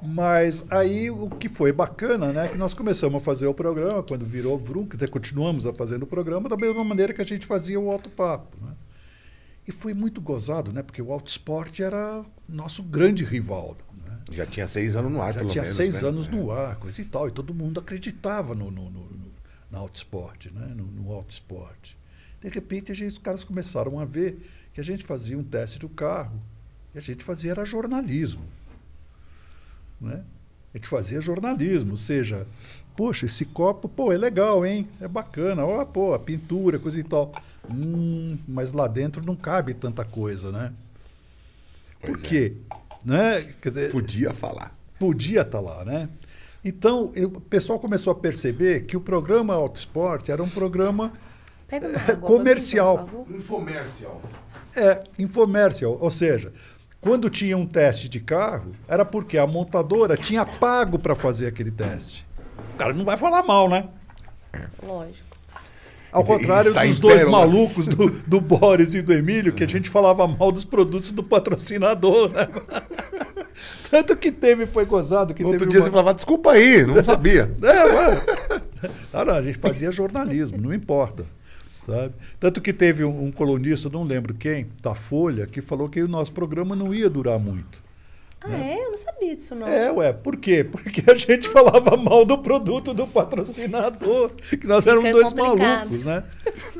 Mas aí o que foi bacana, né, é que nós começamos a fazer o programa, quando virou Vrum, que continuamos a fazer o programa da mesma maneira que a gente fazia o Alto Papo. Né? E foi muito gozado, né, porque o Alto Esporte era nosso grande rival. Né? Já tinha seis anos no ar, Já pelo tinha menos, seis né? anos é. no ar, coisa e tal, e todo mundo acreditava no, no, no, no Alto Esporte, né, no, no Alto Esporte. De repente, gente, os caras começaram a ver que a gente fazia um teste do carro e a gente fazia era jornalismo né? É que fazia jornalismo, ou seja, poxa, esse copo, pô, é legal, hein? É bacana, ó, pô, a pintura, coisa e tal. Hum, mas lá dentro não cabe tanta coisa, né? Pois Por é. quê? É. Né? Dizer, podia falar. Podia estar tá lá, né? Então, eu, o pessoal começou a perceber que o programa Auto Esporte era um programa Pega eh, água, comercial. infomercial. É, infomercial. Ou seja, quando tinha um teste de carro, era porque a montadora tinha pago para fazer aquele teste. O cara não vai falar mal, né? Lógico. Ao contrário dos dois pérolas. Né? malucos, do, do Boris e do Emílio, que a gente falava mal dos produtos do patrocinador. Né? Tanto que teve, foi gozado. Que Outro dia uma... você falava, desculpa aí, não sabia. é, mano. Não, não, a gente fazia jornalismo, não importa sabe? Tanto que teve um, um colunista, não lembro quem, da Folha, que falou que o nosso programa não ia durar muito. Ah, né? é? Eu não sabia disso, não. É, ué. Por quê? Porque a gente falava mal do produto do patrocinador. Que nós Fica éramos dois complicado. malucos, né?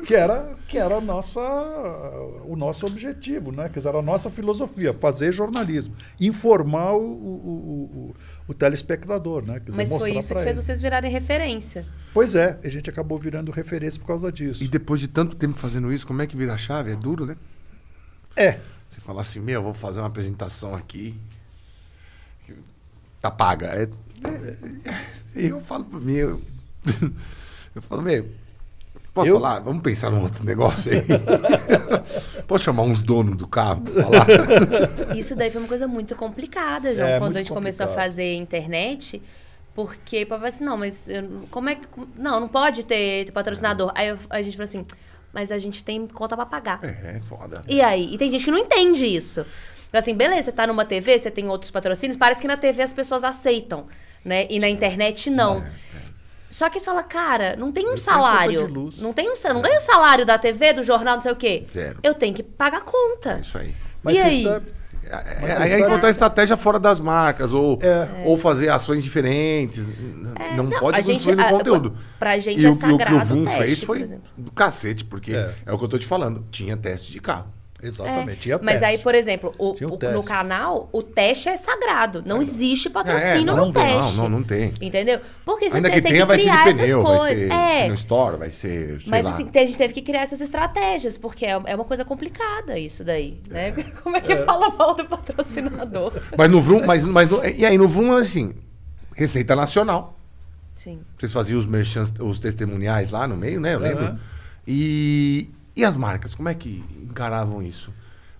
Que era, que era nossa, o nosso objetivo, né? Quer dizer, era a nossa filosofia, fazer jornalismo. Informar o, o, o, o telespectador, né? Quer dizer, Mas foi isso que ele. fez vocês virarem referência. Pois é, a gente acabou virando referência por causa disso. E depois de tanto tempo fazendo isso, como é que vira a chave? É duro, né? É. Você fala assim, meu, vou fazer uma apresentação aqui que tá paga. É, é, é, eu falo para mim, eu, eu falo, meu, posso eu? falar? Vamos pensar num outro negócio aí. posso chamar uns donos do carro para falar? Isso daí foi uma coisa muito complicada, João, é, quando a gente complicado. começou a fazer internet. Porque o papai assim, não, mas eu, como é que. Não, não pode ter patrocinador. Aí eu, a gente falou assim, mas a gente tem conta para pagar. É, foda. E aí? E tem gente que não entende isso. Então, assim, beleza, você tá numa TV, você tem outros patrocínios, parece que na TV as pessoas aceitam, né? E na é. internet não. É, é. Só que você fala, cara, não tem um eu salário. Não tem um Não é. ganha o salário da TV, do jornal, não sei o quê. Zero. Eu tenho que pagar a conta. É isso aí. Mas e aí? Sabe... Mas é, é encontrar estratégia fora das marcas, ou, é. ou fazer ações diferentes. É, não, não, pode construir no conteúdo. Pra gente e é o, sagrado o que o Vum fez foi do cacete, porque é. o que eu tô te falando. Tinha teste de carro. Exatamente. É. é mas teste. aí, por exemplo, o, o, no canal, o teste é sagrado. Não é. existe é, patrocínio é, não, no tem, teste. Não, não, tem. Entendeu? Porque você Ainda tem, que, tenha, tem que criar essas pneu, coisas. Vai ser é. no store, vai ser. Mas assim, a gente teve que criar essas estratégias, porque é, é uma coisa complicada isso daí. Né? Como é que fala mal do patrocinador? Mas no Vroom, mas, mas no, e aí, no Vroom, assim, receita nacional. Sim. Vocês faziam os merchants, os testemuniais lá no meio, né? Eu lembro. Uhum. E, e as marcas, como é que encaravam isso?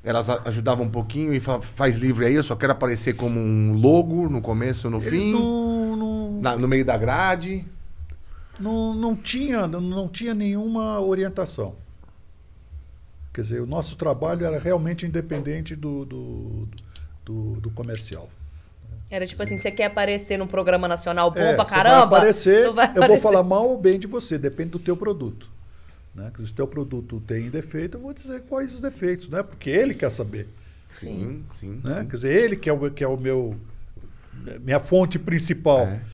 Elas ajudavam um pouquinho e fa faz livre aí, eu só quero aparecer como um logo no começo, no Eles fim? Não, não... Na, no meio da grade? Não, não, tinha, não tinha nenhuma orientação. Quer dizer, o nosso trabalho era realmente independente do, do, do, do comercial. Era tipo assim, você quer aparecer num programa nacional bom é, pra caramba? Vai aparecer, vai aparecer, eu vou falar mal ou bem de você, depende do teu produto. Né? Se o teu produto tem defeito, eu vou dizer quais os defeitos, né? Porque ele quer saber. Sim, sim. Né? sim. Quer dizer, ele que é o, que é o meu minha fonte principal. É.